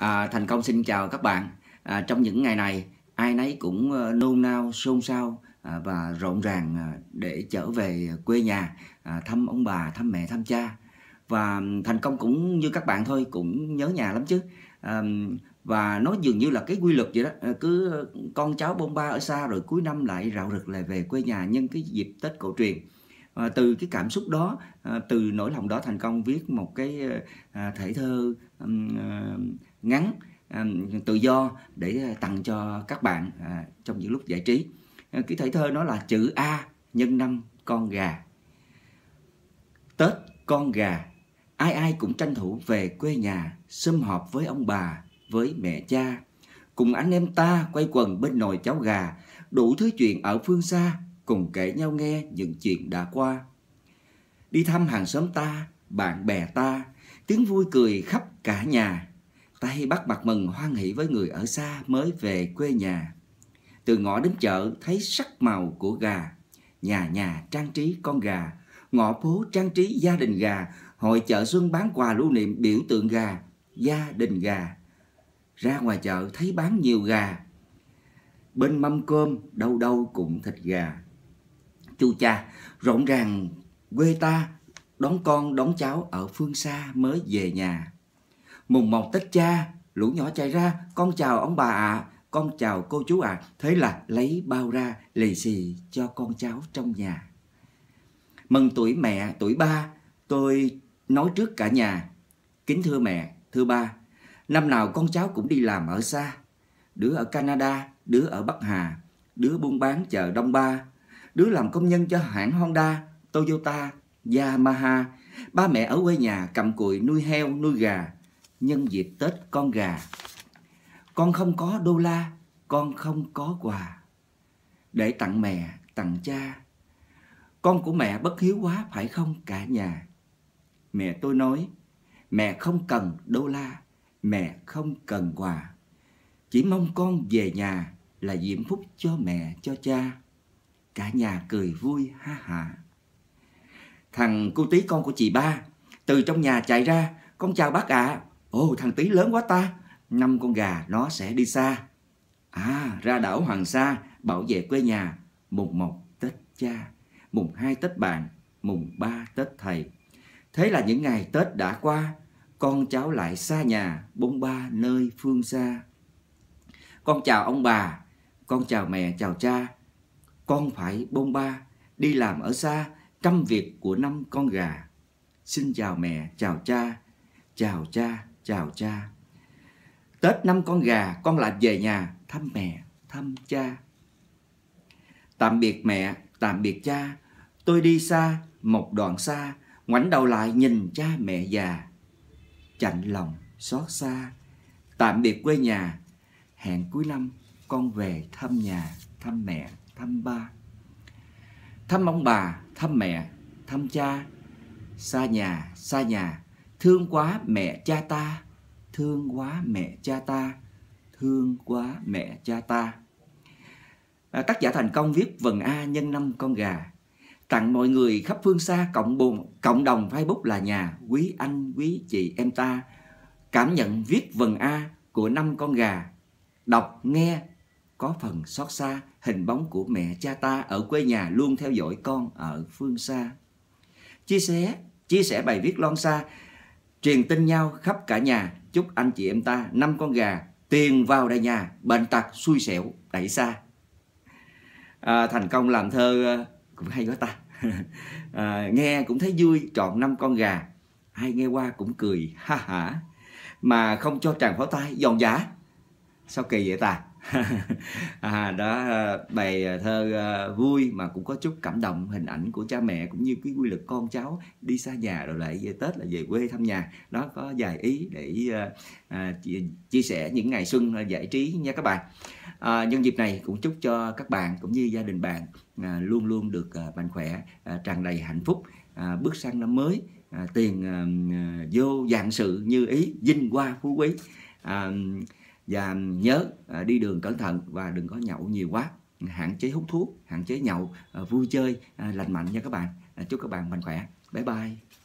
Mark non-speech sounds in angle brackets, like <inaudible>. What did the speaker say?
À, Thành Công xin chào các bạn. À, trong những ngày này, ai nấy cũng ờ, nôn nao, xôn xao à, và rộn ràng à, để trở về quê nhà à, thăm ông bà, thăm mẹ, thăm cha. Và Thành Công cũng như các bạn thôi, cũng nhớ nhà lắm chứ. À, và nó dường như là cái quy luật vậy đó ờ, cứ ờ, con cháu bông ba ở xa rồi cuối năm lại rạo rực lại về quê nhà nhân cái dịp tết cổ truyền à, từ cái cảm xúc đó ờ, từ nỗi lòng đó thành công viết một cái ờ, thể thơ ngắn tự do để tặng cho các bạn à, trong những lúc giải trí cái thể thơ nó là chữ a nhân năm con gà tết con gà ai ai cũng tranh thủ về quê nhà sum họp với ông bà với mẹ cha cùng anh em ta quay quần bên nồi cháo gà đủ thứ chuyện ở phương xa cùng kể nhau nghe những chuyện đã qua. Đi thăm hàng xóm ta, bạn bè ta, tiếng vui cười khắp cả nhà. Tay bắt mặt mừng hoan hỷ với người ở xa mới về quê nhà. Từ ngõ đến chợ thấy sắc màu của gà, nhà nhà trang trí con gà, ngõ phố trang trí gia đình gà, hội chợ xuân bán quà lưu niệm biểu tượng gà, gia đình gà. Ra ngoài chợ thấy bán nhiều gà. Bên mâm cơm đâu đâu cũng thịt gà chu cha rộn ràng quê ta đón con đón cháu ở phương xa mới về nhà mùng một tết cha lũ nhỏ chạy ra con chào ông bà ạ à, con chào cô chú ạ à. thế là lấy bao ra lì xì cho con cháu trong nhà mừng tuổi mẹ tuổi ba tôi nói trước cả nhà kính thưa mẹ thưa ba năm nào con cháu cũng đi làm ở xa đứa ở canada đứa ở bắc hà đứa buôn bán chợ đông ba đứa làm công nhân cho hãng Honda, Toyota, Yamaha. Ba mẹ ở quê nhà cầm cùi nuôi heo, nuôi gà. Nhân dịp Tết con gà. Con không có đô la, con không có quà. Để tặng mẹ, tặng cha. Con của mẹ bất hiếu quá phải không cả nhà? Mẹ tôi nói, mẹ không cần đô la, mẹ không cần quà. Chỉ mong con về nhà là diễm phúc cho mẹ, cho cha cả nhà cười vui ha hả thằng cô tí con của chị ba từ trong nhà chạy ra con chào bác ạ à. ồ thằng tí lớn quá ta năm con gà nó sẽ đi xa à ra đảo hoàng sa bảo vệ quê nhà mùng một tết cha mùng hai tết bạn mùng ba tết thầy thế là những ngày tết đã qua con cháu lại xa nhà bôn ba nơi phương xa con chào ông bà con chào mẹ chào cha con phải bông ba, đi làm ở xa, trăm việc của năm con gà. Xin chào mẹ, chào cha, chào cha, chào cha. Tết năm con gà, con lại về nhà thăm mẹ, thăm cha. Tạm biệt mẹ, tạm biệt cha, tôi đi xa, một đoạn xa, ngoảnh đầu lại nhìn cha mẹ già. Chạnh lòng, xót xa, tạm biệt quê nhà, hẹn cuối năm con về thăm nhà, thăm mẹ thăm ba thăm ông bà thăm mẹ thăm cha xa nhà xa nhà thương quá mẹ cha ta thương quá mẹ cha ta thương quá mẹ cha ta à, tác giả thành công viết vần a nhân năm con gà tặng mọi người khắp phương xa cộng bồn, cộng đồng facebook là nhà quý anh quý chị em ta cảm nhận viết vần a của năm con gà đọc nghe có phần xót xa hình bóng của mẹ cha ta ở quê nhà luôn theo dõi con ở phương xa. Chia sẻ, chia sẻ bài viết lon xa, truyền tin nhau khắp cả nhà, chúc anh chị em ta năm con gà, tiền vào đại nhà, bệnh tật xui xẻo đẩy xa. À, thành công làm thơ cũng hay quá ta. <laughs> à, nghe cũng thấy vui, chọn năm con gà, ai nghe qua cũng cười ha hả mà không cho tràng pháo tay giòn giả. Sao kỳ vậy ta? <laughs> à, đó ờ, bài ờ, thơ ờ, vui mà cũng có chút cảm động hình ảnh của cha mẹ cũng như cái quy luật con cháu đi xa nhà rồi lại về tết là về quê thăm nhà đó có dài ý để à, chia, chia sẻ những ngày xuân giải trí nha các bạn à, nhân dịp này cũng chúc cho các bạn cũng như gia đình bạn à, luôn luôn được à, mạnh khỏe à, tràn đầy hạnh phúc à, bước sang năm mới à, tiền à, vô dạng sự như ý vinh hoa phú quý à, và nhớ à, đi đường cẩn thận và đừng có nhậu nhiều quá hạn chế hút thuốc hạn chế nhậu à, vui chơi à, lành mạnh nha các bạn chúc các bạn mạnh khỏe bye bye